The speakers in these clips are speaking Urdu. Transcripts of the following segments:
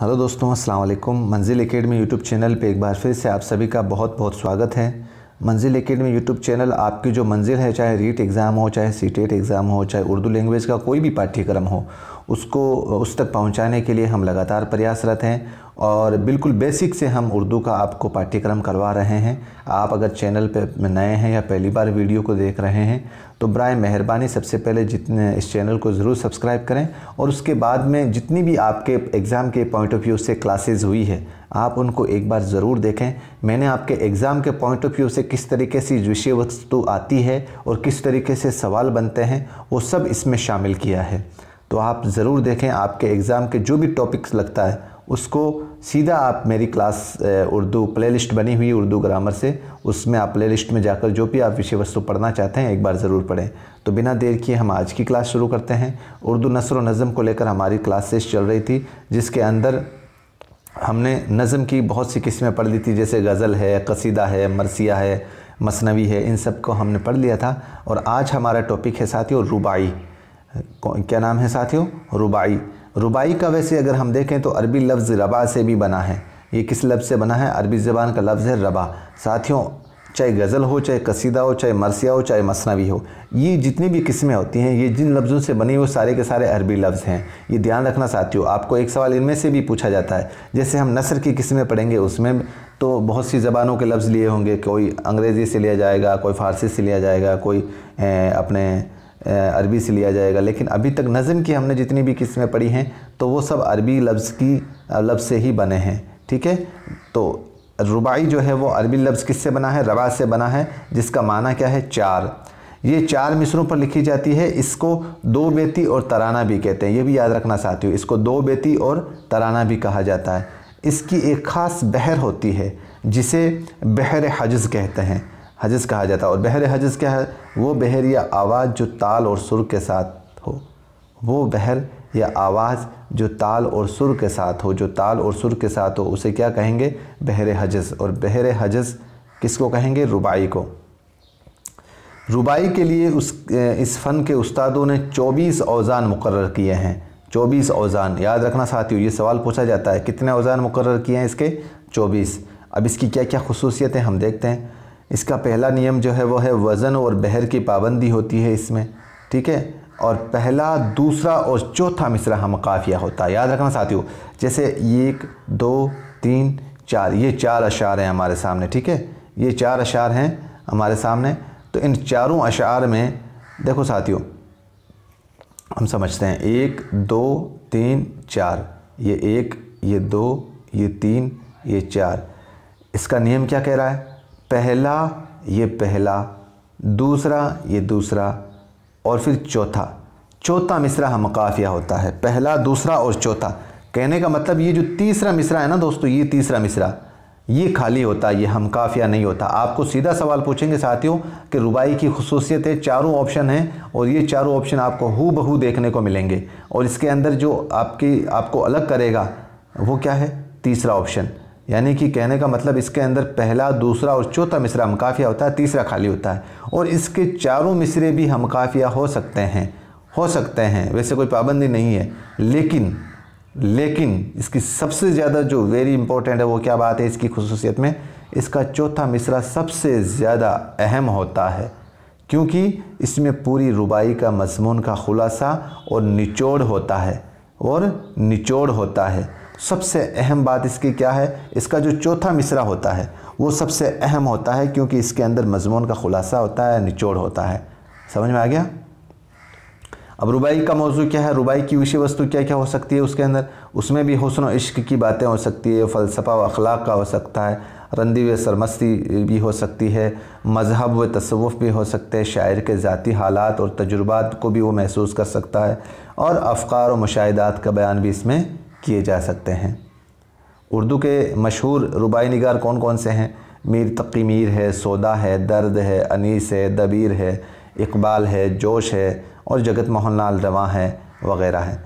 ہلو دوستوں السلام علیکم منزل اکیڈمی یوٹیوب چینل پہ ایک بار پھر سے آپ سبھی کا بہت بہت سواگت ہے منزل اکیڈمی یوٹیوب چینل آپ کی جو منزل ہے چاہے ریٹ ایگزام ہو چاہے سی ٹیٹ ایگزام ہو چاہے اردو لینگویج کا کوئی بھی کرم ہو اس کو اس تک پہنچانے کے لیے ہم لگاتار پریاسرت ہیں اور بالکل بیسک سے ہم اردو کا آپ کو پاٹیکرم کروا رہے ہیں آپ اگر چینل پہ نئے ہیں یا پہلی بار ویڈیو کو دیکھ رہے ہیں تو برائے مہربانی سب سے پہلے جتنے اس چینل کو ضرور سبسکرائب کریں اور اس کے بعد میں جتنی بھی آپ کے ایگزام کے پوائنٹ آف ویو سے کلاسز ہوئی ہے آپ ان کو ایک بار ضرور دیکھیں میں نے آپ کے ایگزام کے پوائنٹ آف ویو سے کس طریقے سے وشے وستو آتی ہے اور کس طریقے سے سوال بنتے ہیں وہ سب اس میں شامل کیا ہے تو آپ ضرور دیکھیں آپ کے ایگزام کے جو بھی ٹاپکس لگتا ہے اس کو سیدھا آپ میری کلاس اردو پلے لسٹ بنی ہوئی اردو گرامر سے اس میں آپ پلے لسٹ میں جا کر جو بھی آپ وشے وستو پڑھنا چاہتے ہیں ایک بار ضرور پڑھیں تو بنا دیر کی ہم آج کی کلاس شروع کرتے ہیں اردو نثر و نظم کو لے کر ہماری کلاسز چل رہی تھی جس کے اندر ہم نے نظم کی بہت سی قسمیں پڑھ لی تھی جیسے غزل ہے قصیدہ ہے مرثیہ ہے مثنوی ہے ان سب کو ہم نے پڑھ لیا تھا اور آج ہمارا ٹاپک ہے ساتھیوں روبائی کیا نام ہے ساتھیوں روبائی ربائی کا ویسے اگر ہم دیکھیں تو عربی لفظ ربا سے بھی بنا ہے یہ کس لفظ سے بنا ہے عربی زبان کا لفظ ہے ربا ساتھیوں چاہے غزل ہو چاہے قصیدہ ہو چاہے مرثیہ ہو چاہے مثنوی ہو یہ جتنی بھی قسمیں ہوتی ہیں یہ جن لفظوں سے بنی وہ سارے کے سارے عربی لفظ ہیں یہ دھیان رکھنا ساتھی ہو آپ کو ایک سوال ان میں سے بھی پوچھا جاتا ہے جیسے ہم نثر کی قسمیں پڑھیں گے اس میں تو بہت سی زبانوں کے لفظ لیے ہوں گے کوئی انگریزی سے لیا جائے گا کوئی فارسی سے لیا جائے گا کوئی اپنے عربی سے لیا جائے گا لیکن ابھی تک نظم کی ہم نے جتنی بھی قسمیں پڑھی ہیں تو وہ سب عربی لفظ کی لفظ سے ہی بنے ہیں ٹھیک ہے تو ربائی جو ہے وہ عربی لفظ کس سے بنا ہے ربا سے بنا ہے جس کا معنی کیا ہے چار یہ چار مصروں پر لکھی جاتی ہے اس کو دو بیتی اور ترانہ بھی کہتے ہیں یہ بھی یاد رکھنا چاہتی ہوں اس کو دو بیتی اور ترانہ بھی کہا جاتا ہے اس کی ایک خاص بحر ہوتی ہے جسے بحر حجز کہتے ہیں حجز کہا جاتا ہے اور بحر حجز کیا ہے وہ بحر یا آواز جو تال اور سر کے ساتھ ہو وہ بحر یا آواز جو تال اور سر کے ساتھ ہو جو تال اور سر کے ساتھ ہو اسے کیا کہیں گے بحر حجز اور بحر حجز کس کو کہیں گے ربائی کو ربائی کے لیے اس فن کے استادوں نے چوبیس اوزان مقرر کیے ہیں چوبیس اوزان یاد رکھنا ساتھیو یہ سوال پوچھا جاتا ہے کتنے اوزان مقرر کیے ہیں اس کے چوبیس اب اس کی کیا کیا خصوصیتیں ہم دیکھتے ہیں اس کا پہلا نیم جو ہے وہ ہے وزن اور بہر کی پابندی ہوتی ہے اس میں ٹھیک ہے اور پہلا دوسرا اور چوتھا ہم قافیہ ہوتا ہے یاد رکھنا ہو جیسے ایک دو تین چار یہ چار اشعار ہیں ہمارے سامنے ٹھیک ہے یہ چار اشعار ہیں ہمارے سامنے تو ان چاروں اشعار میں دیکھو ہو ہم سمجھتے ہیں ایک دو تین چار یہ ایک یہ دو یہ تین یہ چار اس کا نیم کیا کہہ رہا ہے پہلا یہ پہلا دوسرا یہ دوسرا اور پھر چوتھا چوتھا مصرہ ہم قافیہ ہوتا ہے پہلا دوسرا اور چوتھا کہنے کا مطلب یہ جو تیسرا مصرہ ہے نا دوستو یہ تیسرا مصرہ یہ خالی ہوتا ہے یہ ہم کافیہ نہیں ہوتا آپ کو سیدھا سوال پوچھیں گے ساتھیوں کہ ربائی کی خصوصیت ہے چاروں آپشن ہیں اور یہ چاروں آپشن آپ کو ہو بہو دیکھنے کو ملیں گے اور اس کے اندر جو آپ کی آپ کو الگ کرے گا وہ کیا ہے تیسرا آپشن یعنی کہ کہنے کا مطلب اس کے اندر پہلا دوسرا اور چوتھا مصرہ ہم کافیہ ہوتا ہے تیسرا خالی ہوتا ہے اور اس کے چاروں مصرے بھی ہم کافیہ ہو سکتے ہیں ہو سکتے ہیں ویسے کوئی پابندی نہیں ہے لیکن لیکن اس کی سب سے زیادہ جو ویری امپورٹنٹ ہے وہ کیا بات ہے اس کی خصوصیت میں اس کا چوتھا مصرہ سب سے زیادہ اہم ہوتا ہے کیونکہ اس میں پوری ربائی کا مضمون کا خلاصہ اور نچوڑ ہوتا ہے اور نچوڑ ہوتا ہے سب سے اہم بات اس کی کیا ہے اس کا جو چوتھا مصرہ ہوتا ہے وہ سب سے اہم ہوتا ہے کیونکہ اس کے اندر مضمون کا خلاصہ ہوتا ہے نچوڑ ہوتا ہے سمجھ میں آ گیا اب ربائی کا موضوع کیا ہے ربائی کی وشی وستو کیا کیا ہو سکتی ہے اس کے اندر اس میں بھی حسن و عشق کی باتیں ہو سکتی ہے فلسفہ و اخلاق کا ہو سکتا ہے رندی و سرمستی بھی ہو سکتی ہے مذہب و تصوف بھی ہو سکتے شاعر کے ذاتی حالات اور تجربات کو بھی وہ محسوس کر سکتا ہے اور افقار و مشاہدات کا بیان بھی اس میں کیے جا سکتے ہیں اردو کے مشہور ربائی نگار کون کون سے ہیں میر تقی میر ہے سودا ہے درد ہے انیس ہے دبیر ہے اقبال ہے جوش ہے اور جگت موہن لال رواں ہے وغیرہ ہے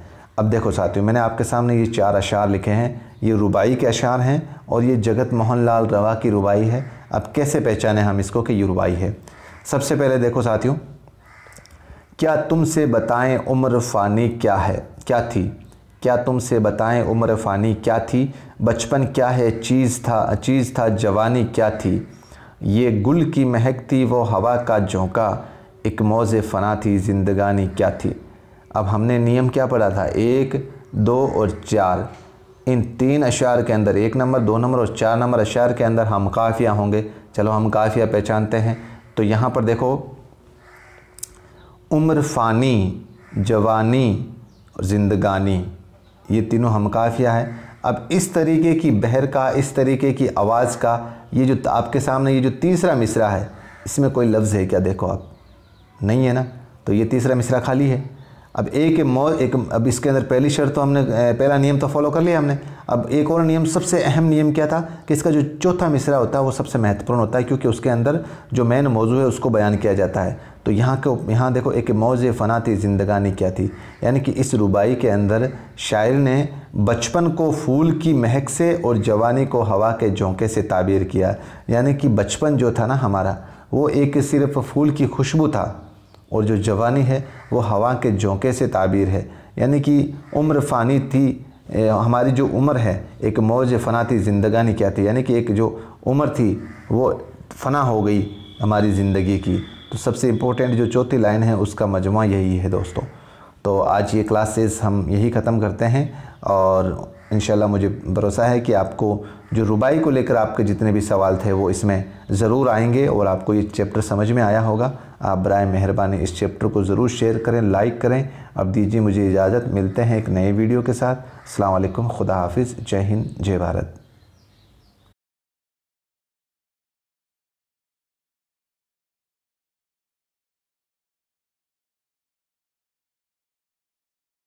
اب دیکھو ساتھیوں میں نے آپ کے سامنے یہ چار اشعار لکھے ہیں یہ ربائی کے اشعار ہیں اور یہ جگت موہن لال روا کی ربائی ہے اب کیسے پہچانیں ہم اس کو کہ یہ ربائی ہے سب سے پہلے دیکھو ساتھیوں کیا تم سے بتائیں عمر فانی کیا ہے کیا تھی کیا تم سے بتائیں عمر فانی کیا تھی بچپن کیا ہے چیز تھا چیز تھا جوانی کیا تھی یہ گل کی مہک تھی وہ ہوا کا جھونکا ایک موز فنا تھی زندگانی کیا تھی اب ہم نے نیم کیا پڑھا تھا ایک دو اور چار ان تین اشعار کے اندر ایک نمبر دو نمبر اور چار نمبر اشعار کے اندر ہم کافیہ ہوں گے چلو ہم کافیہ پہچانتے ہیں تو یہاں پر دیکھو عمر فانی جوانی زندگانی یہ تینوں کافیہ ہیں اب اس طریقے کی بہر کا اس طریقے کی آواز کا یہ جو آپ کے سامنے یہ جو تیسرا مصرہ ہے اس میں کوئی لفظ ہے کیا دیکھو آپ نہیں ہے نا تو یہ تیسرا مصرہ خالی ہے اب ایک موت ایک اب اس کے اندر پہلی شرط تو ہم نے پہلا نیم تو فالو کر لیا ہم نے اب ایک اور نیم سب سے اہم نیم کیا تھا کہ اس کا جو چوتھا مصرہ ہوتا ہے وہ سب سے مہتوپورن ہوتا ہے کیونکہ اس کے اندر جو مین موضوع ہے اس کو بیان کیا جاتا ہے تو یہاں کو یہاں دیکھو ایک فنا فناتی زندگانی کیا تھی یعنی کہ اس ربائی کے اندر شاعر نے بچپن کو پھول کی مہک سے اور جوانی کو ہوا کے جھونکے سے تعبیر کیا یعنی کہ بچپن جو تھا نا ہمارا وہ ایک صرف پھول کی خوشبو تھا اور جو جوانی ہے وہ ہوا کے جھونکے سے تعبیر ہے یعنی کہ عمر فانی تھی ہماری جو عمر ہے ایک موج فنا تھی زندگانی کیا تھی یعنی کہ ایک جو عمر تھی وہ فنا ہو گئی ہماری زندگی کی تو سب سے امپورٹنٹ جو چوتھی لائن ہے اس کا مجموعہ یہی ہے دوستوں تو آج یہ کلاسز ہم یہی ختم کرتے ہیں اور انشاءاللہ مجھے بھروسہ ہے کہ آپ کو جو ربائی کو لے کر آپ کے جتنے بھی سوال تھے وہ اس میں ضرور آئیں گے اور آپ کو یہ چیپٹر سمجھ میں آیا ہوگا آپ برائے مہربانی اس چیپٹر کو ضرور شیئر کریں لائک کریں اب دیجیے مجھے اجازت ملتے ہیں ایک نئے ویڈیو کے ساتھ السلام علیکم خدا حافظ جے ہند جے بھارت